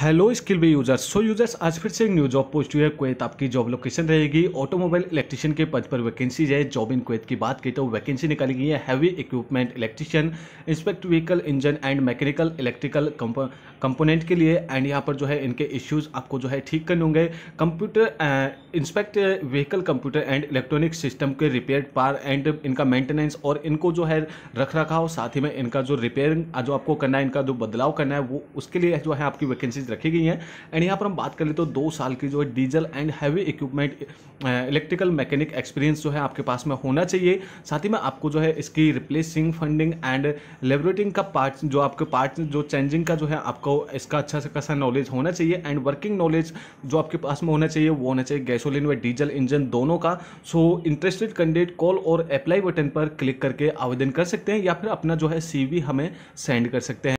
hello Skillbee users so users आज फिर से एक न्यू जॉब पोस्ट हुई है कुवैत आपकी जॉब लोकेशन रहेगी ऑटोमोबाइल इलेक्ट्रिशियन के पद पर वैकेंसीज है जॉब इन कुवैत की बात की तो वैकेंसी निकाली गई है heavy equipment electrician inspect vehicle engine and mechanical electrical component के लिए एंड यहाँ पर जो है इनके इश्यूज़ आपको जो है ठीक करने होंगे computer inspect vehicle computer and electronic system के रिपेयर पार एंड इनका मेंटेनेंस और इनको जो है रख रखाव साथ ही में इनका जो रिपेयरिंग जो आपको करना है इनका जो बदलाव करना है वो उसके लिए जो है आपकी वैकेंसी रखी गई हैं एंड यहाँ पर हम बात कर ले तो दो साल की जो है diesel and heavy equipment electrical mechanic experience जो है आपके पास में होना चाहिए साथ ही में आपको जो है इसकी रिप्लेसिंग फंडिंग एंड लेबोरेटिंग का पार्ट जो आपके पार्ट जो चेंजिंग का जो है आपको इसका अच्छा से खासा नॉलेज होना चाहिए एंड वर्किंग नॉलेज जो आपके पास में होना चाहिए वो होना चाहिए गैसोलिन व डीजल इंजन दोनों का सो इंटरेस्टेड कैंडिडेट कॉल और अप्लाई बटन पर क्लिक करके आवेदन कर सकते हैं या फिर अपना जो है सी हमें सेंड कर सकते हैं